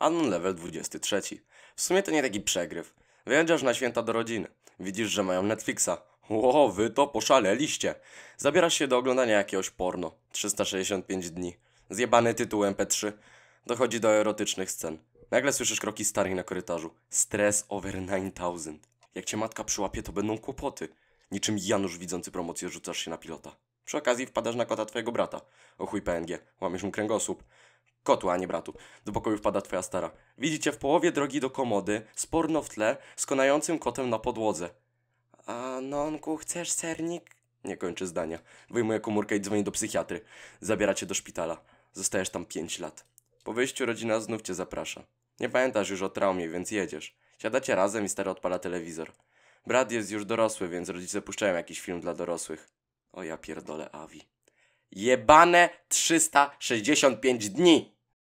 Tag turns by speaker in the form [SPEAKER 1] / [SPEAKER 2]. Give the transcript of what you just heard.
[SPEAKER 1] Anon level 23. W sumie to nie taki przegryw. Wyjeżdżasz na święta do rodziny. Widzisz, że mają Netflixa. Ło, wy to poszaleliście. Zabierasz się do oglądania jakiegoś porno. 365 dni. Zjebany tytuł MP3. Dochodzi do erotycznych scen. Nagle słyszysz kroki starych na korytarzu. Stress over 9000. Jak cię matka przyłapie, to będą kłopoty. Niczym Janusz widzący promocję rzucasz się na pilota. Przy okazji wpadasz na kota twojego brata. O chuj PNG, łamiesz mu kręgosłup. Kotu, a nie bratu. Do pokoju wpada twoja stara. Widzicie w połowie drogi do komody, sporno w tle, z konającym kotem na podłodze. A nonku, chcesz sernik? Nie kończy zdania. Wyjmuje komórkę i dzwoni do psychiatry. Zabiera cię do szpitala. Zostajesz tam pięć lat. Po wyjściu rodzina znów cię zaprasza. Nie pamiętasz już o traumie, więc jedziesz. Siadacie razem i stary odpala telewizor. Brat jest już dorosły, więc rodzice puszczają jakiś film dla dorosłych. O ja pierdolę Avi. Jebane 365 dni.